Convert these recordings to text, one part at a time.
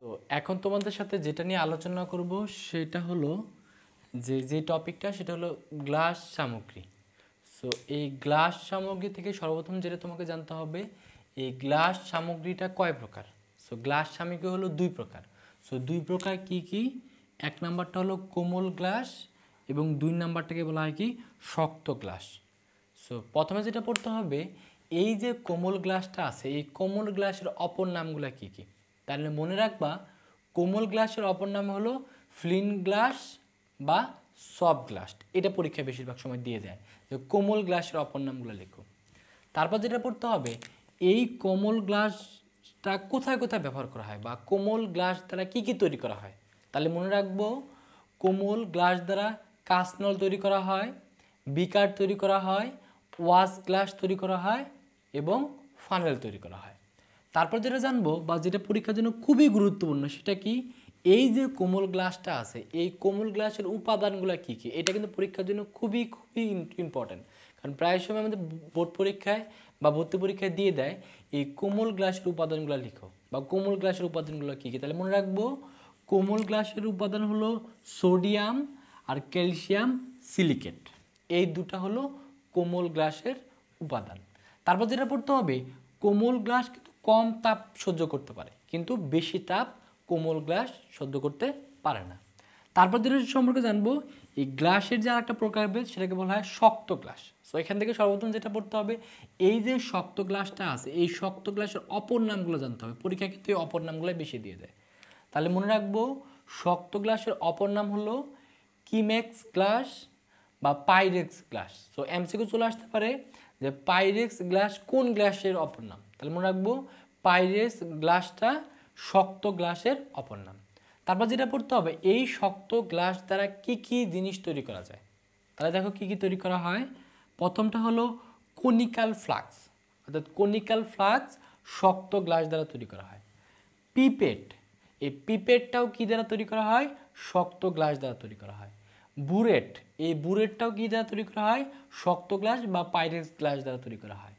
তো এখন তোমাদের সাথে যেটা নিয়ে আলোচনা করব সেটা হলো যে যে টপিকটা সেটা হলো গ্লাস সামগ্রী সো এই গ্লাস সামগ্রী থেকে সর্বপ্রথম যেটা তোমাকে জানতে হবে এই গ্লাস সামগ্রীটা কয় প্রকার সো গ্লাস সামগ্রী হলো দুই প্রকার সো দুই প্রকার কি কি এক নাম্বারটা হলো কোমল গ্লাস এবং দুই নাম্বারটাকে বলা হয় কি শক্ত গ্লাস সো প্রথমে যেটা পড়তে হবে এই যে কোমল গ্লাসটা আছে এই কোমল গ্লাসের অপর নামগুলো কি কি তাহলে মনে রাখবা কোমল গ্লাসের অপর নাম হলো ফ্লিন গ্লাস বা সফট গ্লাস এটা পরীক্ষায় বেশিরভাগ সময় দিয়ে দেয় যে কোমল গ্লাসের অপর নামগুলো লেখো তারপর যেটা পড়তে হবে এই কোমল গ্লাসটা কোথায় কোথায় ব্যবহার করা হয় বা কোমল গ্লাস দ্বারা কি কি তৈরি করা হয় তাহলে মনে রাখবো কোমল গ্লাস দ্বারা কাসনল তৈরি করা হয় বিকার তৈরি করা হয় ওয়াশ গ্লাস তৈরি করা হয় এবং ফানেল তৈরি করা হয় তারপর যেটা জানবো বা যেটা পরীক্ষার জন্য খুবই গুরুত্বপূর্ণ সেটা কি এই যে কোমল গ্লাসটা আছে এই কোমল গ্লাসের উপাদানগুলো কী কী এটা কিন্তু পরীক্ষার জন্য খুবই খুবই ইম্পর্ট্যান্ট কারণ প্রায় সময় আমাদের বোর্ড পরীক্ষায় বা ভর্তি পরীক্ষায় দিয়ে দেয় এই কোমল গ্লাসের উপাদানগুলো লিখো বা কোমল গ্লাসের উপাদানগুলো কী কী তাহলে মনে রাখবো কোমল গ্লাসের উপাদান হলো সোডিয়াম আর ক্যালসিয়াম সিলিকেট এই দুটা হলো কোমল গ্লাসের উপাদান তারপর যেটা পড়তে হবে কোমল গ্লাস কিন্তু কম তাপ সহ্য করতে পারে কিন্তু বেশি তাপ কোমল গ্লাস সহ্য করতে পারে না তারপর যেটা সম্পর্কে জানবো এই গ্লাসের যে আর একটা প্রকারভেদ সেটাকে বলা হয় শক্ত গ্লাস সো এখান থেকে সর্বপ্রথম যেটা পড়তে হবে এই যে শক্ত গ্লাসটা আছে এই শক্ত গ্লাসের অপর নামগুলো জানতে হবে পরীক্ষা কিন্তু অপর নামগুলো বেশি দিয়ে দেয় তাহলে মনে রাখবো শক্ত গ্লাসের অপর নাম হলো কিমেক্স গ্লাস বা পাইরেক্স গ্লাস সো এমসিকে চলে আসতে পারে যে পাইরেক্স গ্লাস কোন গ্লাসের অপর নাম তাহলে মনে রাখবো পাইরেক্স গ্লাসটা শক্ত গ্লাসের অপর নাম তারপর যেটা পড়তে হবে এই শক্ত গ্লাস দ্বারা কি কি জিনিস তৈরি করা যায় তাহলে দেখো কি কি তৈরি করা হয় প্রথমটা হলো কোনিকাল ফ্লাক্স অর্থাৎ কনিক্যাল ফ্লাক্স শক্ত গ্লাস দ্বারা তৈরি করা হয় পিপেট এই পিপেটটাও কি দ্বারা তৈরি করা হয় শক্ত গ্লাস দ্বারা তৈরি করা হয় বুরেট এই বুরেটটাও কী দ্বারা তৈরি করা হয় শক্ত গ্লাস বা পাইরেক্স গ্লাস দ্বারা তৈরি করা হয়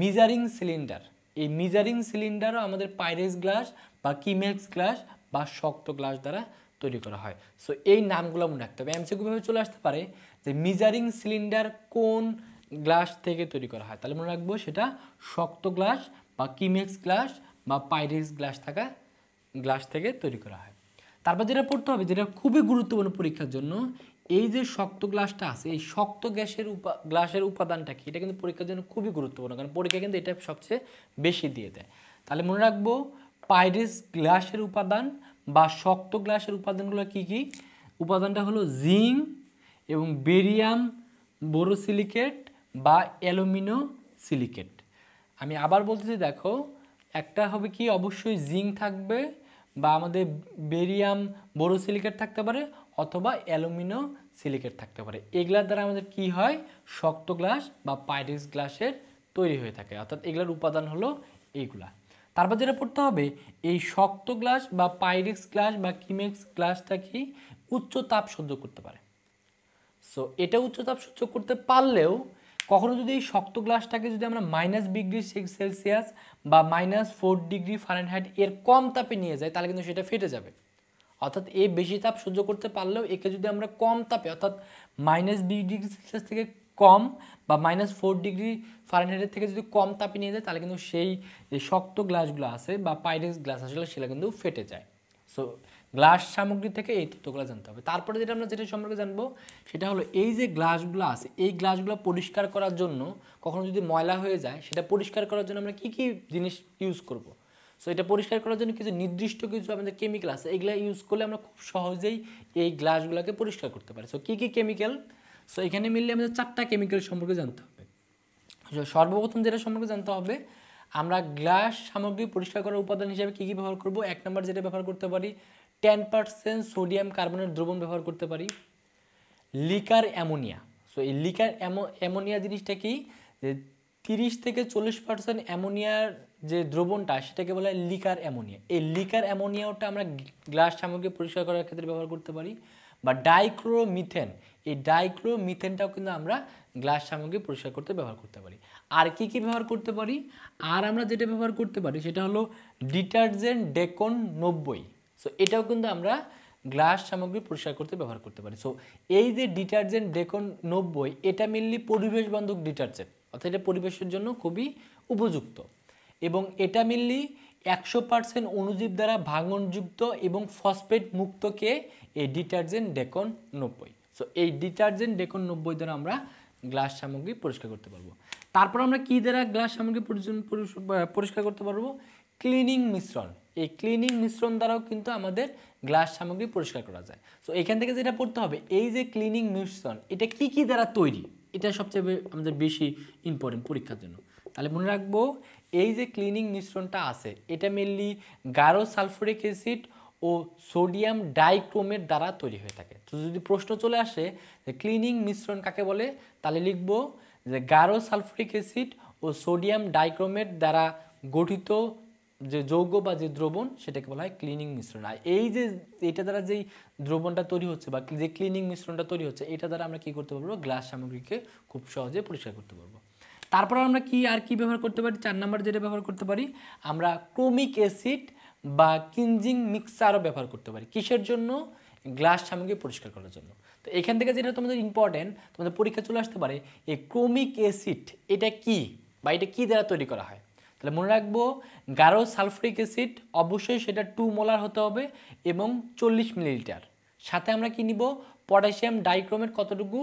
মিজারিং সিলিন্ডার এই মিজারিং সিলিন্ডারও আমাদের পাইরেক্স গ্লাস বা কিমেক্স গ্লাস বা শক্ত গ্লাস দ্বারা তৈরি করা হয় সো এই নামগুলো মনে রাখতে হবে এমসিকিউভাবে চলে আসতে পারে যে মিজারিং সিলিন্ডার কোন গ্লাস থেকে তৈরি করা হয় তাহলে মনে রাখবো সেটা শক্ত গ্লাস বা কিমেক্স গ্লাস বা পাইরেক্স গ্লাস থাকা গ্লাস থেকে তৈরি করা হয় তারপর যেটা পড়তে হবে যেটা খুবই গুরুত্বপূর্ণ পরীক্ষার জন্য এই যে শক্ত গ্লাসটা আছে এই শক্ত গ্যাসের উপা গ্লাসের উপাদানটা কি এটা কিন্তু পরীক্ষার জন্য খুবই গুরুত্বপূর্ণ কারণ পরীক্ষা কিন্তু এটা সবচেয়ে বেশি দিয়ে দেয় তাহলে মনে রাখবো পাইরেস গ্লাসের উপাদান বা শক্ত গ্লাসের উপাদানগুলো কি কি উপাদানটা হলো জিঙ্ক এবং বেরিয়াম বোরোসিলিকেট বা অ্যালুমিনো সিলিকেট আমি আবার বলতেছি দেখো একটা হবে কি অবশ্যই জিঙ্ক থাকবে বা আমাদের বেরিয়াম বোরোসিলিকেট থাকতে পারে অথবা অ্যালুমিনো সিলিকেট থাকতে পারে এগুলার দ্বারা আমাদের কি হয় শক্ত গ্লাস বা পাইরেক্স গ্লাসের তৈরি হয়ে থাকে অর্থাৎ এগুলার উপাদান হলো এইগুলা তারপর যেটা পড়তে হবে এই শক্ত গ্লাস বা পাইরেক্স গ্লাস বা কিমেক্স গ্লাসটা কি উচ্চ তাপ সহ্য করতে পারে সো এটা উচ্চ তাপ সহ্য করতে পারলেও কখনো যদি এই শক্ত গ্লাসটাকে যদি আমরা মাইনাস ডিগ্রি সেলসিয়াস বা মাইনাস ফোর ডিগ্রি ফারেন এর কম তাপে নিয়ে যাই তাহলে কিন্তু সেটা ফেটে যাবে অর্থাৎ এ বেশি তাপ সহ্য করতে পারলেও একে যদি আমরা কম তাপে অর্থাৎ মাইনাস বি ডিগ্রি সেলসিয়াস থেকে কম বা মাইনাস ফোর ডিগ্রি ফারেনহাইটের থেকে যদি কম তাপে নিয়ে যায় তাহলে কিন্তু সেই যে শক্ত গ্লাসগুলো আছে বা পাইরেক্স গ্লাস আসলে সেটা কিন্তু ফেটে যায় সো গ্লাস সামগ্রী থেকে এই তথ্যগুলো জানতে হবে তারপরে যেটা আমরা যেটা সম্পর্কে জানবো সেটা হলো এই যে গ্লাসগুলো আছে এই গ্লাসগুলো পরিষ্কার করার জন্য কখনো যদি ময়লা হয়ে যায় সেটা পরিষ্কার করার জন্য আমরা কি কি জিনিস ইউজ করবো সো এটা পরিষ্কার করার জন্য কিছু নির্দিষ্ট কিছু আমাদের কেমিক্যাল আছে এগুলো ইউজ করলে আমরা খুব সহজেই এই গ্লাসগুলোকে পরিষ্কার করতে পারি সো কী কী কেমিক্যাল সো এখানে মিললে আমাদের চারটা কেমিক্যাল সম্পর্কে জানতে হবে সর্বপ্রথম যেটা সম্পর্কে জানতে হবে আমরা গ্লাস সামগ্রী পরিষ্কার করার উপাদান হিসেবে কী কী ব্যবহার করব এক নম্বর যেটা ব্যবহার করতে পারি টেন পার্সেন্ট সোডিয়াম কার্বনের দ্রবণ ব্যবহার করতে পারি লিকার অ্যামোনিয়া সো এই লিকার অ্যামোনিয়া জিনিসটা কি যে তিরিশ থেকে চল্লিশ পার্সেন্ট অ্যামোনিয়ার যে দ্রবণটা সেটাকে বলা হয় লিকার অ্যামোনিয়া এই লিকার অ্যামোনিয়াটা আমরা গ্লাস সামগ্রী পরিষ্কার করার ক্ষেত্রে ব্যবহার করতে পারি বা ডাইক্রোমিথেন এই ডাইক্রোমিথেনটাও কিন্তু আমরা গ্লাস সামগ্রী পরিষ্কার করতে ব্যবহার করতে পারি আর কি কি ব্যবহার করতে পারি আর আমরা যেটা ব্যবহার করতে পারি সেটা হলো ডিটারজেন্ট ডেকন নব্বই সো এটাও কিন্তু আমরা গ্লাস সামগ্রী পরিষ্কার করতে ব্যবহার করতে পারি সো এই যে ডিটারজেন্ট ডেকন নব্বই এটা মেনলি পরিবেশ বান্ধব ডিটারজেন্ট অর্থাৎ এটা পরিবেশের জন্য খুবই উপযুক্ত এবং এটা মেনলি একশো পার্সেন্ট অণুজীব দ্বারা ভাঙনযুক্ত এবং ফসফেট মুক্তকে এই ডিটারজেন্ট ডেকন নব্বই সো এই ডিটারজেন্ট ডেকন নব্বই দ্বারা আমরা গ্লাস সামগ্রী পরিষ্কার করতে পারবো তারপর আমরা কী দ্বারা গ্লাস সামগ্রী পরিষ্কার করতে পারবো ক্লিনিং মিশ্রণ এই ক্লিনিং মিশ্রণ দ্বারাও কিন্তু আমাদের গ্লাস সামগ্রী পরিষ্কার করা যায় সো এখান থেকে যেটা পড়তে হবে এই যে ক্লিনিং মিশ্রণ এটা কি কি দ্বারা তৈরি এটা সবচেয়ে আমাদের বেশি ইম্পর্টেন্ট পরীক্ষার জন্য তাহলে মনে রাখবো এই যে ক্লিনিং মিশ্রণটা আছে এটা মেনলি গারো সালফোরিক অ্যাসিড ও সোডিয়াম ডাইক্রোমের দ্বারা তৈরি হয়ে থাকে তো যদি প্রশ্ন চলে আসে যে ক্লিনিং মিশ্রণ কাকে বলে তাহলে লিখব যে গারো সালফোরিক অ্যাসিড ও সোডিয়াম ডাইক্রোমেট দ্বারা গঠিত যে যৌগ বা যে দ্রবণ সেটাকে বলা হয় ক্লিনিং মিশ্রণ আর এই যে এটা দ্বারা যেই দ্রবণটা তৈরি হচ্ছে বা যে ক্লিনিং মিশ্রণটা তৈরি হচ্ছে এটা দ্বারা আমরা কী করতে পারবো গ্লাস সামগ্রীকে খুব সহজে পরিষ্কার করতে পারবো তারপর আমরা কি আর কি ব্যবহার করতে পারি চার নাম্বার যেটা ব্যবহার করতে পারি আমরা ক্রোমিক অ্যাসিড বা কিনজিং মিক্সারও ব্যবহার করতে পারি কিসের জন্য গ্লাস সামগ্রী পরিষ্কার করার জন্য তো এখান থেকে যেটা তোমাদের ইম্পর্টেন্ট তোমাদের পরীক্ষা চলে আসতে পারে এই ক্রোমিক অ্যাসিড এটা কি বা এটা কী দ্বারা তৈরি করা হয় তাহলে মনে রাখবো গারো সালফরিক অ্যাসিড অবশ্যই সেটা টু মোলার হতে হবে এবং চল্লিশ মিলিলিটার সাথে আমরা কি নিব পটাশিয়াম ডাইক্রোমের কতটুকু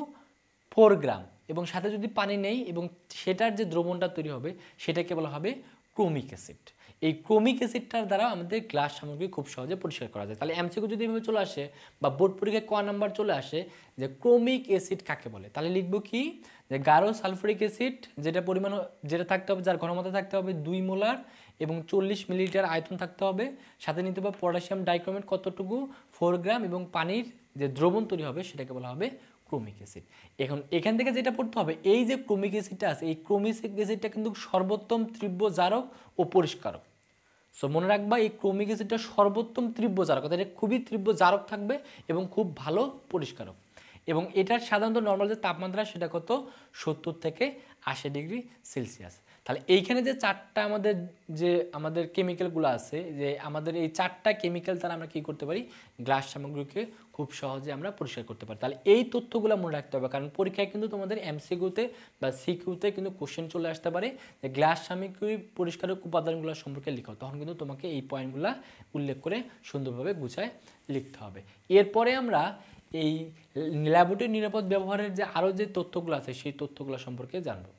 ফোর গ্রাম এবং সাথে যদি পানি নেই এবং সেটার যে দ্রবণটা তৈরি হবে সেটাকে বলা হবে ক্রোমিক অ্যাসিড এই ক্রমিক অ্যাসিডটার দ্বারা আমাদের গ্লাস সামগ্রী খুব সহজে পরিষ্কার করা যায় তাহলে এমসিকু যদি এভাবে চলে আসে বা বোর্ড পরীক্ষায় ক নাম্বার চলে আসে যে ক্রমিক অ্যাসিড কাকে বলে তাহলে লিখব কি যে গারো সালফুরিক অ্যাসিড যেটা পরিমাণ যেটা থাকতে হবে যার ঘনমাত্রা থাকতে হবে দুই মোলার এবং চল্লিশ মিলিলিটার আয়তন থাকতে হবে সাথে নিতে হবে পটাশিয়াম ডাইক্রোমেট কতটুকু ফোর গ্রাম এবং পানির যে দ্রবণ তৈরি হবে সেটাকে বলা হবে ক্রোমিক অ্যাসিড এখন এখান থেকে যেটা পড়তে হবে এই যে ক্রোমিক অ্যাসিডটা আছে এই ক্রোমিক অ্যাসিডটা কিন্তু সর্বোত্তম তীব্র জারক ও পরিষ্কারক সো মনে রাখবা এই ক্রোমিক অ্যাসিডটা সর্বোত্তম তীব্র জারক অর্থাৎ এটা খুবই তীব্র জারক থাকবে এবং খুব ভালো পরিষ্কারক এবং এটার সাধারণত নর্মাল যে তাপমাত্রা সেটা কত সত্তর থেকে আশি ডিগ্রি সেলসিয়াস তাহলে এইখানে যে চারটা আমাদের যে আমাদের কেমিক্যালগুলো আছে যে আমাদের এই চারটা কেমিক্যাল তারা আমরা কী করতে পারি গ্লাস সামগ্রীকে খুব সহজে আমরা পরিষ্কার করতে পারি তাহলে এই তথ্যগুলো মনে রাখতে হবে কারণ পরীক্ষায় কিন্তু তোমাদের এমসিকিউতে বা সিকিউতে কিন্তু কোশ্চেন চলে আসতে পারে যে গ্লাস সামগ্রী পরিষ্কারের উপাদানগুলো সম্পর্কে লিখাও তখন কিন্তু তোমাকে এই পয়েন্টগুলো উল্লেখ করে সুন্দরভাবে গুছায় লিখতে হবে এরপরে আমরা এই ল্যাবরেটরি নিরাপদ ব্যবহারের যে আরও যে তথ্যগুলো আছে সেই তথ্যগুলো সম্পর্কে জানবো